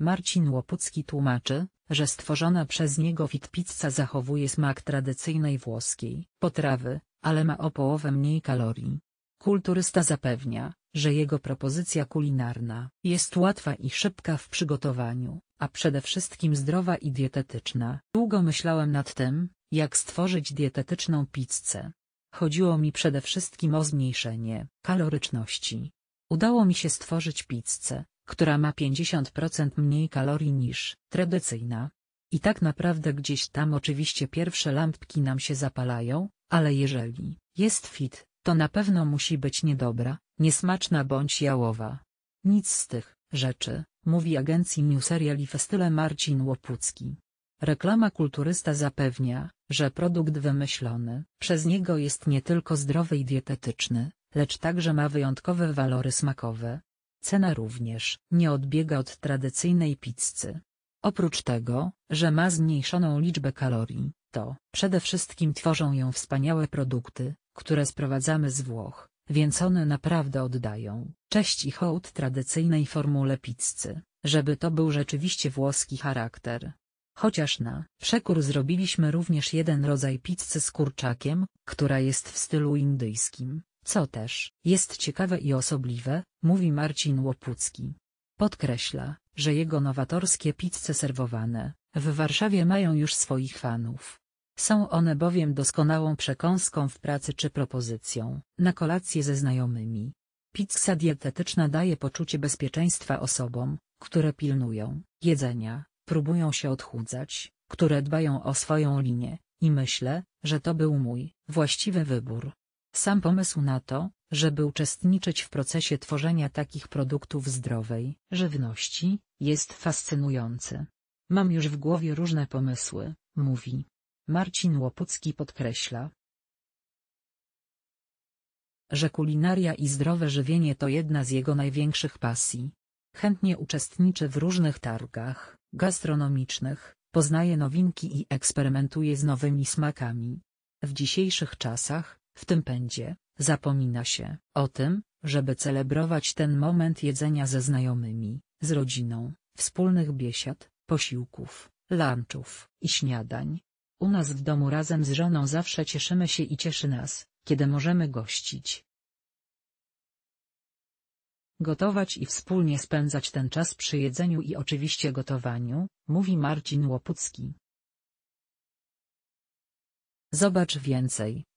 Marcin Łopucki tłumaczy, że stworzona przez niego fitpizza zachowuje smak tradycyjnej włoskiej potrawy, ale ma o połowę mniej kalorii. Kulturysta zapewnia, że jego propozycja kulinarna jest łatwa i szybka w przygotowaniu, a przede wszystkim zdrowa i dietetyczna. Długo myślałem nad tym, jak stworzyć dietetyczną pizzę. Chodziło mi przede wszystkim o zmniejszenie kaloryczności. Udało mi się stworzyć pizzę, która ma 50% mniej kalorii niż tradycyjna. I tak naprawdę gdzieś tam oczywiście pierwsze lampki nam się zapalają, ale jeżeli jest fit, to na pewno musi być niedobra, niesmaczna bądź jałowa. Nic z tych rzeczy, mówi agencji New Serial i Festyle Marcin Łopucki. Reklama kulturysta zapewnia, że produkt wymyślony przez niego jest nie tylko zdrowy i dietetyczny, lecz także ma wyjątkowe walory smakowe, Cena również nie odbiega od tradycyjnej pizzy. Oprócz tego, że ma zmniejszoną liczbę kalorii, to przede wszystkim tworzą ją wspaniałe produkty, które sprowadzamy z Włoch, więc one naprawdę oddają cześć i hołd tradycyjnej formule pizzy, żeby to był rzeczywiście włoski charakter. Chociaż na przekór zrobiliśmy również jeden rodzaj pizzy z kurczakiem, która jest w stylu indyjskim, co też jest ciekawe i osobliwe, mówi Marcin Łopucki. Podkreśla, że jego nowatorskie pizze serwowane w Warszawie mają już swoich fanów. Są one bowiem doskonałą przekąską w pracy czy propozycją na kolację ze znajomymi. Pizza dietetyczna daje poczucie bezpieczeństwa osobom, które pilnują jedzenia, próbują się odchudzać, które dbają o swoją linię, i myślę, że to był mój właściwy wybór. Sam pomysł na to, żeby uczestniczyć w procesie tworzenia takich produktów zdrowej żywności, jest fascynujący. Mam już w głowie różne pomysły, mówi. Marcin Łopucki podkreśla, że kulinaria i zdrowe żywienie to jedna z jego największych pasji. Chętnie uczestniczy w różnych targach gastronomicznych, poznaje nowinki i eksperymentuje z nowymi smakami. W dzisiejszych czasach, w tym pędzie, zapomina się o tym, żeby celebrować ten moment jedzenia ze znajomymi, z rodziną, wspólnych biesiad, posiłków, lunchów i śniadań. U nas w domu razem z żoną zawsze cieszymy się i cieszy nas, kiedy możemy gościć. Gotować i wspólnie spędzać ten czas przy jedzeniu i oczywiście gotowaniu, mówi Marcin Łopucki. Zobacz więcej,